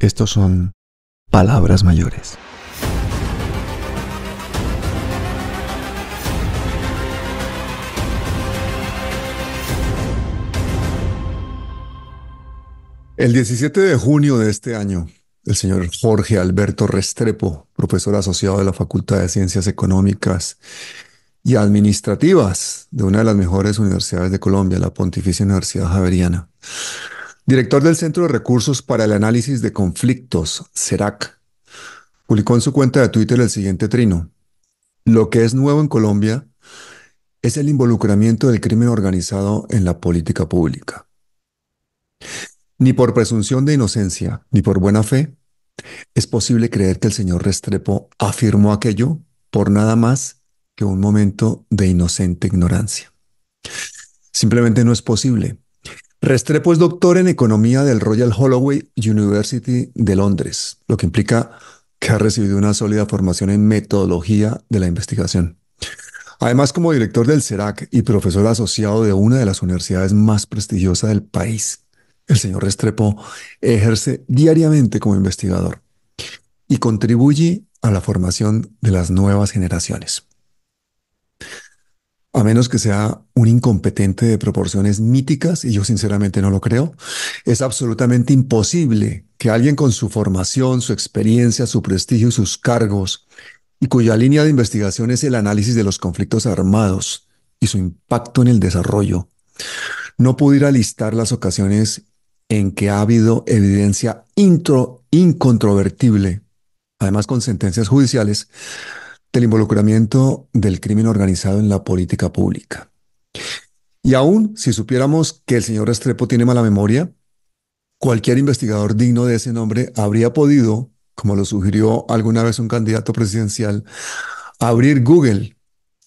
Estos son palabras mayores. El 17 de junio de este año, el señor Jorge Alberto Restrepo, profesor asociado de la Facultad de Ciencias Económicas y Administrativas de una de las mejores universidades de Colombia, la Pontificia Universidad Javeriana, Director del Centro de Recursos para el Análisis de Conflictos, CERAC, publicó en su cuenta de Twitter el siguiente trino. Lo que es nuevo en Colombia es el involucramiento del crimen organizado en la política pública. Ni por presunción de inocencia, ni por buena fe, es posible creer que el señor Restrepo afirmó aquello por nada más que un momento de inocente ignorancia. Simplemente no es posible Restrepo es doctor en economía del Royal Holloway University de Londres, lo que implica que ha recibido una sólida formación en metodología de la investigación. Además, como director del CERAC y profesor asociado de una de las universidades más prestigiosas del país, el señor Restrepo ejerce diariamente como investigador y contribuye a la formación de las nuevas generaciones a menos que sea un incompetente de proporciones míticas, y yo sinceramente no lo creo, es absolutamente imposible que alguien con su formación, su experiencia, su prestigio sus cargos, y cuya línea de investigación es el análisis de los conflictos armados y su impacto en el desarrollo, no pudiera listar las ocasiones en que ha habido evidencia intro, incontrovertible, además con sentencias judiciales, del involucramiento del crimen organizado en la política pública. Y aún si supiéramos que el señor Estrepo tiene mala memoria, cualquier investigador digno de ese nombre habría podido, como lo sugirió alguna vez un candidato presidencial, abrir Google,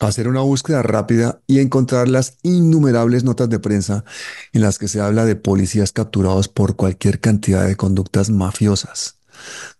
hacer una búsqueda rápida y encontrar las innumerables notas de prensa en las que se habla de policías capturados por cualquier cantidad de conductas mafiosas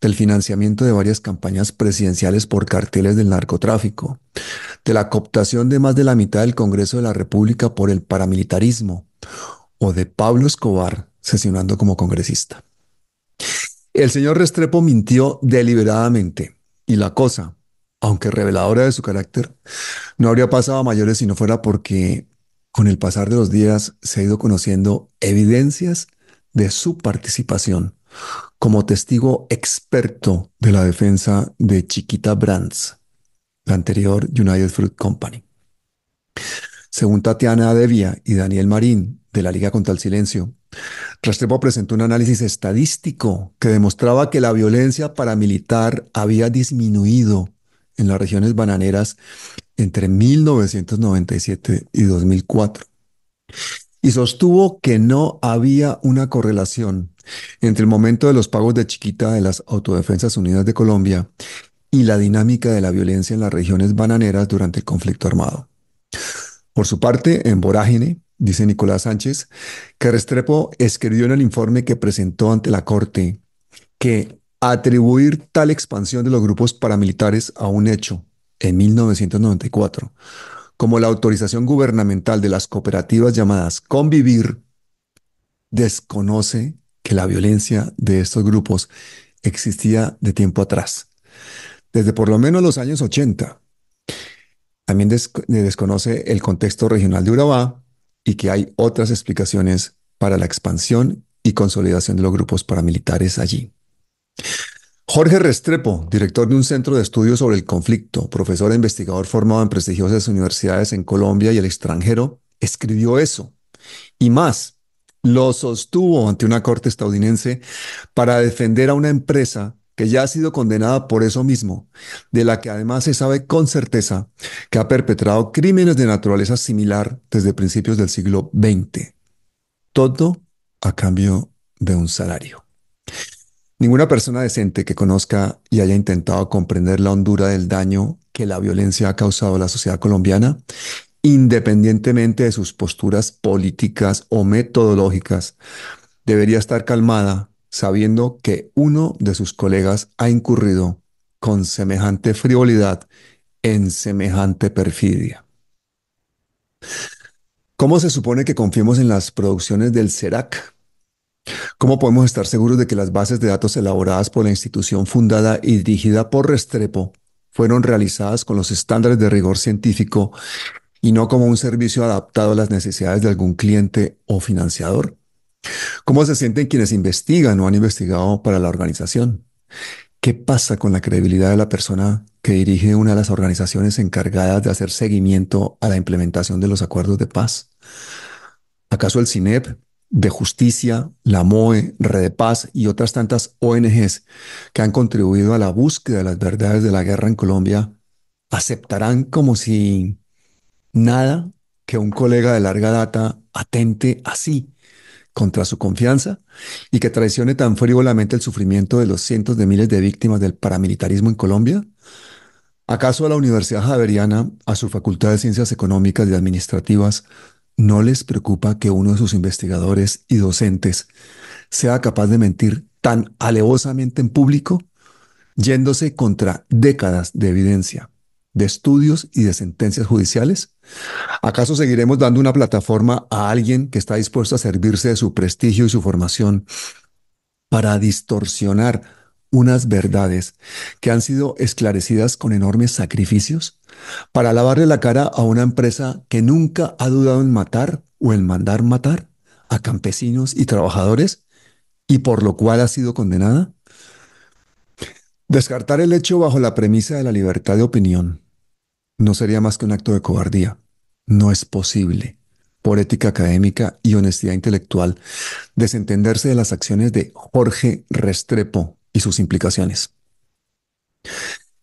del financiamiento de varias campañas presidenciales por carteles del narcotráfico, de la cooptación de más de la mitad del Congreso de la República por el paramilitarismo, o de Pablo Escobar sesionando como congresista. El señor Restrepo mintió deliberadamente y la cosa, aunque reveladora de su carácter, no habría pasado a mayores si no fuera porque con el pasar de los días se ha ido conociendo evidencias de su participación como testigo experto de la defensa de Chiquita Brands, la anterior United Fruit Company. Según Tatiana Devia y Daniel Marín de la Liga contra el Silencio, Rastrepo presentó un análisis estadístico que demostraba que la violencia paramilitar había disminuido en las regiones bananeras entre 1997 y 2004 y sostuvo que no había una correlación entre el momento de los pagos de chiquita de las Autodefensas Unidas de Colombia y la dinámica de la violencia en las regiones bananeras durante el conflicto armado. Por su parte, en Vorágine, dice Nicolás Sánchez, que Restrepo escribió en el informe que presentó ante la Corte que atribuir tal expansión de los grupos paramilitares a un hecho en 1994 como la autorización gubernamental de las cooperativas llamadas Convivir, desconoce que la violencia de estos grupos existía de tiempo atrás, desde por lo menos los años 80. También desconoce el contexto regional de Urabá y que hay otras explicaciones para la expansión y consolidación de los grupos paramilitares allí. Jorge Restrepo, director de un centro de estudios sobre el conflicto, profesor e investigador formado en prestigiosas universidades en Colombia y el extranjero, escribió eso. Y más, lo sostuvo ante una corte estadounidense para defender a una empresa que ya ha sido condenada por eso mismo, de la que además se sabe con certeza que ha perpetrado crímenes de naturaleza similar desde principios del siglo XX. Todo a cambio de un salario. Ninguna persona decente que conozca y haya intentado comprender la hondura del daño que la violencia ha causado a la sociedad colombiana, independientemente de sus posturas políticas o metodológicas, debería estar calmada sabiendo que uno de sus colegas ha incurrido con semejante frivolidad en semejante perfidia. ¿Cómo se supone que confiemos en las producciones del CERAC ¿Cómo podemos estar seguros de que las bases de datos elaboradas por la institución fundada y dirigida por Restrepo fueron realizadas con los estándares de rigor científico y no como un servicio adaptado a las necesidades de algún cliente o financiador? ¿Cómo se sienten quienes investigan o han investigado para la organización? ¿Qué pasa con la credibilidad de la persona que dirige una de las organizaciones encargadas de hacer seguimiento a la implementación de los acuerdos de paz? ¿Acaso el CINEP de Justicia, la MOE, Red Paz y otras tantas ONGs que han contribuido a la búsqueda de las verdades de la guerra en Colombia, aceptarán como si nada que un colega de larga data atente así contra su confianza y que traicione tan frívolamente el sufrimiento de los cientos de miles de víctimas del paramilitarismo en Colombia? ¿Acaso a la Universidad Javeriana, a su Facultad de Ciencias Económicas y Administrativas, ¿No les preocupa que uno de sus investigadores y docentes sea capaz de mentir tan alevosamente en público, yéndose contra décadas de evidencia, de estudios y de sentencias judiciales? ¿Acaso seguiremos dando una plataforma a alguien que está dispuesto a servirse de su prestigio y su formación para distorsionar unas verdades que han sido esclarecidas con enormes sacrificios? para lavarle la cara a una empresa que nunca ha dudado en matar o en mandar matar a campesinos y trabajadores y por lo cual ha sido condenada? Descartar el hecho bajo la premisa de la libertad de opinión no sería más que un acto de cobardía. No es posible, por ética académica y honestidad intelectual, desentenderse de las acciones de Jorge Restrepo y sus implicaciones.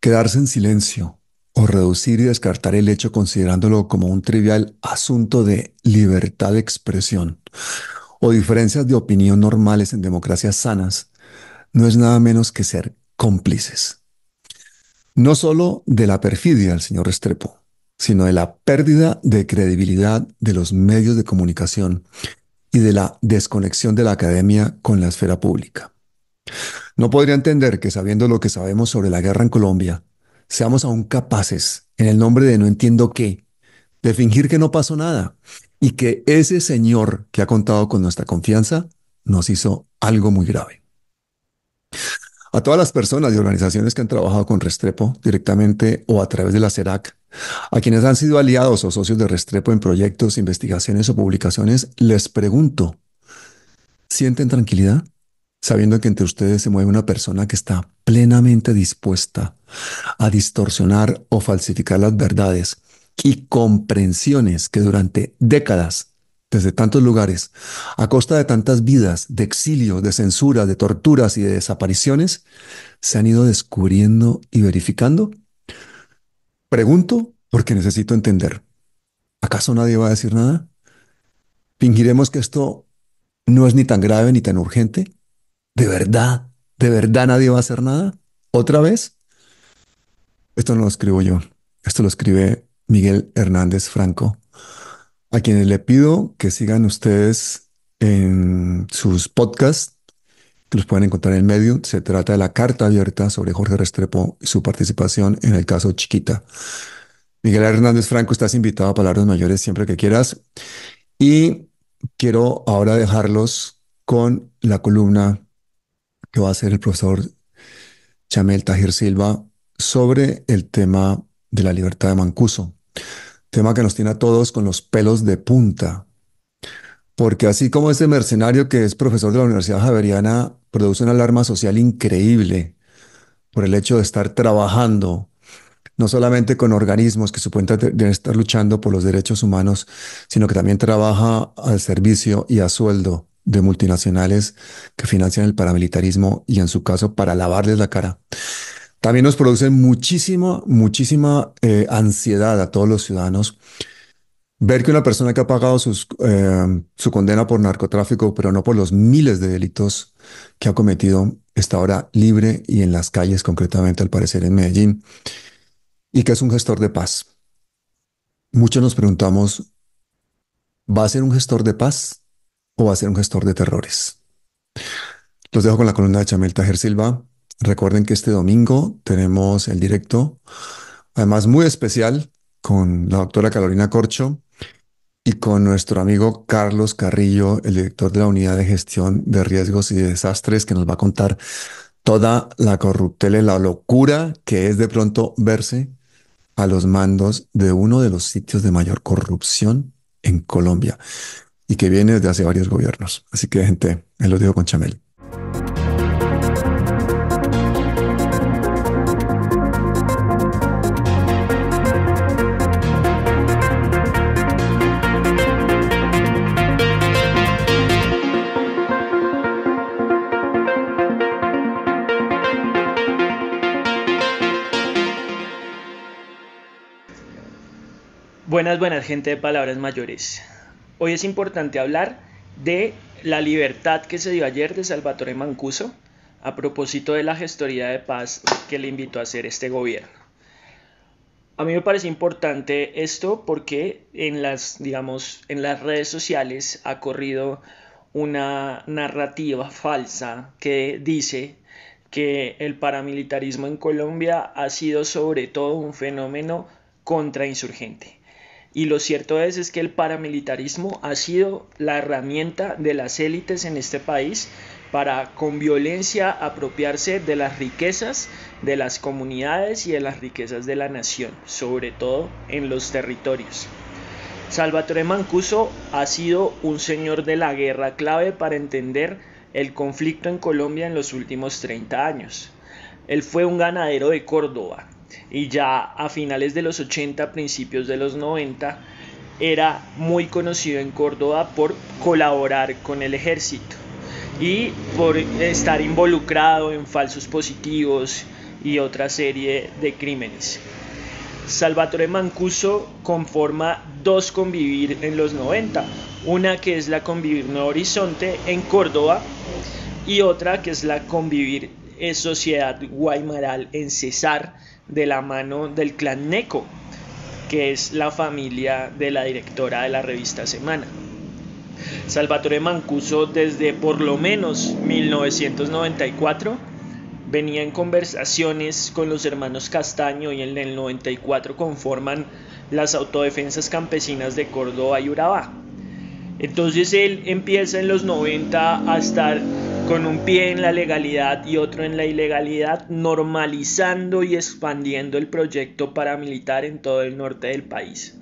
Quedarse en silencio o reducir y descartar el hecho considerándolo como un trivial asunto de libertad de expresión o diferencias de opinión normales en democracias sanas, no es nada menos que ser cómplices. No solo de la perfidia del señor Restrepo, sino de la pérdida de credibilidad de los medios de comunicación y de la desconexión de la academia con la esfera pública. No podría entender que sabiendo lo que sabemos sobre la guerra en Colombia, seamos aún capaces, en el nombre de no entiendo qué, de fingir que no pasó nada y que ese Señor que ha contado con nuestra confianza nos hizo algo muy grave. A todas las personas y organizaciones que han trabajado con Restrepo directamente o a través de la CERAC, a quienes han sido aliados o socios de Restrepo en proyectos, investigaciones o publicaciones, les pregunto, ¿sienten tranquilidad? Sabiendo que entre ustedes se mueve una persona que está plenamente dispuesta a distorsionar o falsificar las verdades y comprensiones que durante décadas, desde tantos lugares, a costa de tantas vidas, de exilio, de censura, de torturas y de desapariciones, se han ido descubriendo y verificando? Pregunto porque necesito entender. ¿Acaso nadie va a decir nada? ¿Fingiremos que esto no es ni tan grave ni tan urgente? ¿De verdad? ¿De verdad nadie va a hacer nada? ¿Otra vez? Esto no lo escribo yo, esto lo escribe Miguel Hernández Franco, a quienes le pido que sigan ustedes en sus podcasts, que los pueden encontrar en medio. Se trata de la carta abierta sobre Jorge Restrepo y su participación en el caso Chiquita. Miguel Hernández Franco, estás invitado a Palabras Mayores siempre que quieras. Y quiero ahora dejarlos con la columna que va a ser el profesor Chamel Tajir Silva sobre el tema de la libertad de Mancuso, tema que nos tiene a todos con los pelos de punta, porque así como ese mercenario que es profesor de la Universidad Javeriana produce una alarma social increíble por el hecho de estar trabajando no solamente con organismos que supuestamente deben estar luchando por los derechos humanos, sino que también trabaja al servicio y a sueldo de multinacionales que financian el paramilitarismo y en su caso para lavarles la cara. También nos produce muchísima, muchísima eh, ansiedad a todos los ciudadanos ver que una persona que ha pagado sus, eh, su condena por narcotráfico, pero no por los miles de delitos que ha cometido, está ahora libre y en las calles, concretamente al parecer en Medellín, y que es un gestor de paz. Muchos nos preguntamos, ¿va a ser un gestor de paz o va a ser un gestor de terrores? Los dejo con la columna de Chamel Tajer Silva Recuerden que este domingo tenemos el directo, además muy especial, con la doctora Carolina Corcho y con nuestro amigo Carlos Carrillo, el director de la Unidad de Gestión de Riesgos y Desastres, que nos va a contar toda la corruptela y la locura que es de pronto verse a los mandos de uno de los sitios de mayor corrupción en Colombia y que viene desde hace varios gobiernos. Así que, gente, el lo digo con Chamel. buenas gente de palabras mayores. Hoy es importante hablar de la libertad que se dio ayer de Salvatore Mancuso a propósito de la gestoría de paz que le invitó a hacer este gobierno. A mí me parece importante esto porque en las, digamos, en las redes sociales ha corrido una narrativa falsa que dice que el paramilitarismo en Colombia ha sido sobre todo un fenómeno contrainsurgente. Y lo cierto es, es que el paramilitarismo ha sido la herramienta de las élites en este país para con violencia apropiarse de las riquezas de las comunidades y de las riquezas de la nación, sobre todo en los territorios. Salvatore Mancuso ha sido un señor de la guerra clave para entender el conflicto en Colombia en los últimos 30 años. Él fue un ganadero de Córdoba, y ya a finales de los 80, principios de los 90, era muy conocido en Córdoba por colaborar con el ejército y por estar involucrado en falsos positivos y otra serie de crímenes. Salvatore Mancuso conforma dos convivir en los 90, una que es la convivir Nuevo Horizonte en Córdoba y otra que es la convivir en Sociedad Guaymaral en Cesar, de la mano del clan Neco, que es la familia de la directora de la revista Semana. Salvatore Mancuso desde por lo menos 1994 venía en conversaciones con los hermanos Castaño y en el 94 conforman las autodefensas campesinas de Córdoba y Urabá. Entonces él empieza en los 90 a estar con un pie en la legalidad y otro en la ilegalidad, normalizando y expandiendo el proyecto paramilitar en todo el norte del país.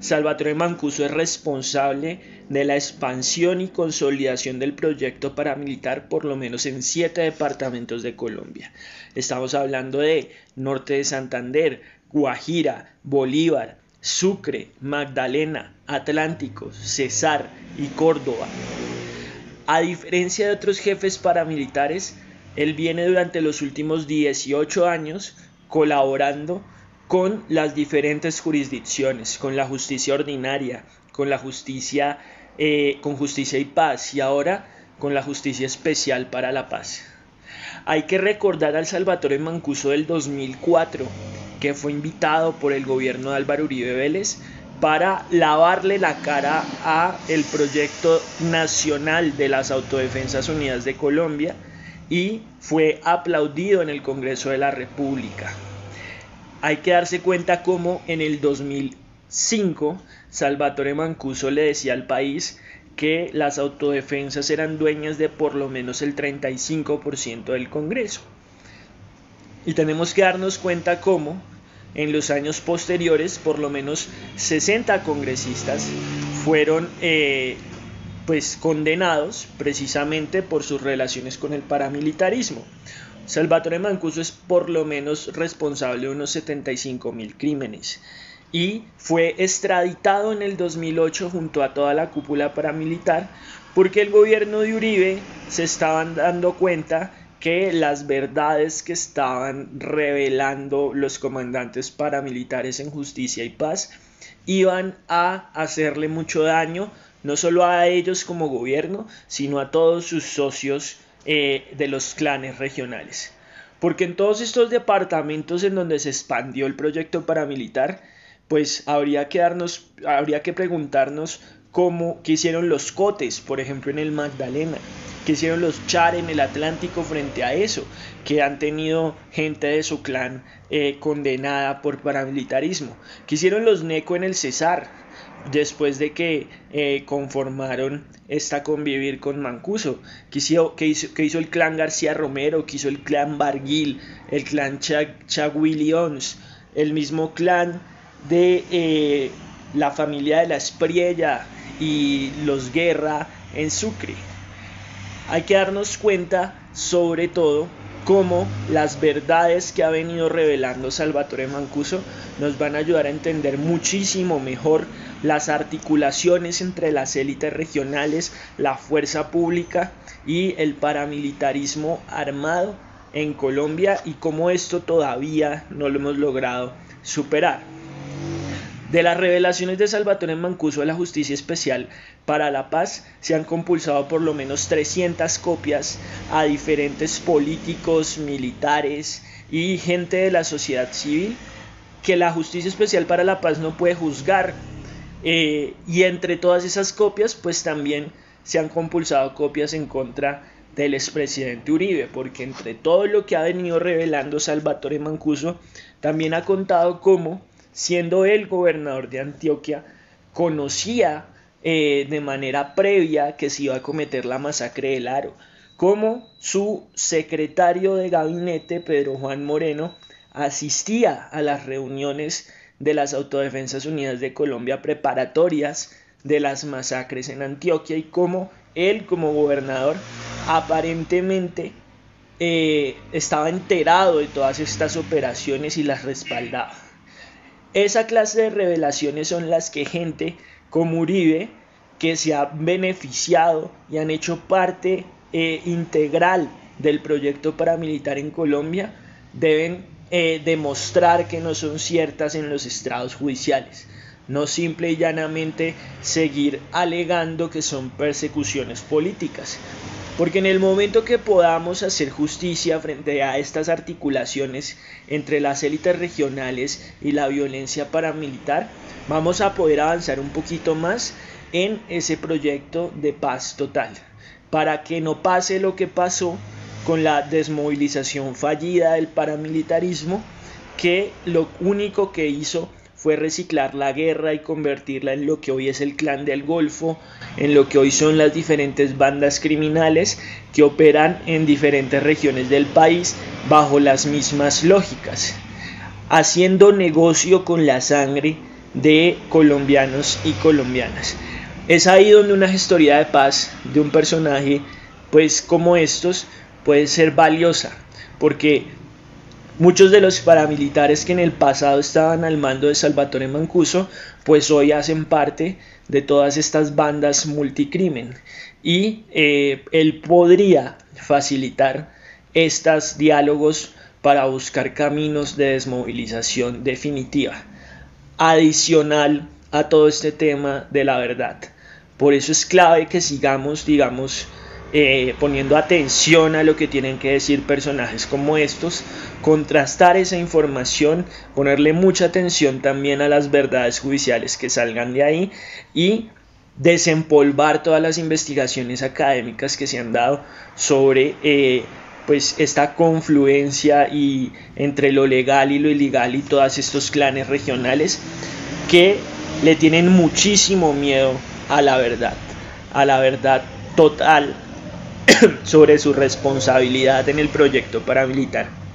Salvatore Mancuso es responsable de la expansión y consolidación del proyecto paramilitar por lo menos en siete departamentos de Colombia. Estamos hablando de Norte de Santander, Guajira, Bolívar, Sucre, Magdalena, Atlántico, Cesar y Córdoba. A diferencia de otros jefes paramilitares, él viene durante los últimos 18 años colaborando con las diferentes jurisdicciones, con la justicia ordinaria, con la justicia, eh, con justicia y paz y ahora con la justicia especial para la paz. Hay que recordar al Salvatore Mancuso del 2004, que fue invitado por el gobierno de Álvaro Uribe Vélez para lavarle la cara a el proyecto nacional de las Autodefensas Unidas de Colombia y fue aplaudido en el Congreso de la República. Hay que darse cuenta cómo en el 2005 Salvatore Mancuso le decía al país que las autodefensas eran dueñas de por lo menos el 35% del Congreso. Y tenemos que darnos cuenta cómo en los años posteriores, por lo menos 60 congresistas fueron eh, pues condenados precisamente por sus relaciones con el paramilitarismo. Salvatore Mancuso es por lo menos responsable de unos 75 mil crímenes y fue extraditado en el 2008 junto a toda la cúpula paramilitar porque el gobierno de Uribe se estaba dando cuenta que las verdades que estaban revelando los comandantes paramilitares en justicia y paz iban a hacerle mucho daño, no solo a ellos como gobierno, sino a todos sus socios eh, de los clanes regionales. Porque en todos estos departamentos en donde se expandió el proyecto paramilitar, pues habría que, darnos, habría que preguntarnos como que hicieron los Cotes, por ejemplo, en el Magdalena, que hicieron los Char en el Atlántico frente a eso, que han tenido gente de su clan eh, condenada por paramilitarismo, que hicieron los Neco en el Cesar, después de que eh, conformaron esta convivir con Mancuso, que hizo, que, hizo, el clan García Romero, que hizo el clan Barguil, el clan Chaguillions? el mismo clan de... Eh, la familia de la Espriella y los Guerra en Sucre. Hay que darnos cuenta, sobre todo, cómo las verdades que ha venido revelando Salvatore Mancuso nos van a ayudar a entender muchísimo mejor las articulaciones entre las élites regionales, la fuerza pública y el paramilitarismo armado en Colombia y cómo esto todavía no lo hemos logrado superar. De las revelaciones de Salvatore Mancuso de la Justicia Especial para la Paz se han compulsado por lo menos 300 copias a diferentes políticos, militares y gente de la sociedad civil que la Justicia Especial para la Paz no puede juzgar. Eh, y entre todas esas copias, pues también se han compulsado copias en contra del expresidente Uribe, porque entre todo lo que ha venido revelando Salvatore Mancuso, también ha contado cómo siendo él gobernador de Antioquia, conocía eh, de manera previa que se iba a cometer la masacre del Aro, como su secretario de gabinete, Pedro Juan Moreno, asistía a las reuniones de las Autodefensas Unidas de Colombia preparatorias de las masacres en Antioquia y cómo él como gobernador aparentemente eh, estaba enterado de todas estas operaciones y las respaldaba. Esa clase de revelaciones son las que gente como Uribe, que se ha beneficiado y han hecho parte eh, integral del proyecto paramilitar en Colombia, deben eh, demostrar que no son ciertas en los estrados judiciales. No simple y llanamente seguir alegando que son persecuciones políticas. Porque en el momento que podamos hacer justicia frente a estas articulaciones entre las élites regionales y la violencia paramilitar, vamos a poder avanzar un poquito más en ese proyecto de paz total. Para que no pase lo que pasó con la desmovilización fallida del paramilitarismo, que lo único que hizo fue reciclar la guerra y convertirla en lo que hoy es el clan del Golfo, en lo que hoy son las diferentes bandas criminales que operan en diferentes regiones del país bajo las mismas lógicas, haciendo negocio con la sangre de colombianos y colombianas. Es ahí donde una gestoría de paz de un personaje pues como estos puede ser valiosa, porque Muchos de los paramilitares que en el pasado estaban al mando de Salvatore Mancuso, pues hoy hacen parte de todas estas bandas multicrimen y eh, él podría facilitar estos diálogos para buscar caminos de desmovilización definitiva, adicional a todo este tema de la verdad. Por eso es clave que sigamos, digamos, eh, poniendo atención a lo que tienen que decir personajes como estos, contrastar esa información, ponerle mucha atención también a las verdades judiciales que salgan de ahí y desempolvar todas las investigaciones académicas que se han dado sobre eh, pues esta confluencia y entre lo legal y lo ilegal y todos estos clanes regionales que le tienen muchísimo miedo a la verdad, a la verdad total sobre su responsabilidad en el proyecto paramilitar.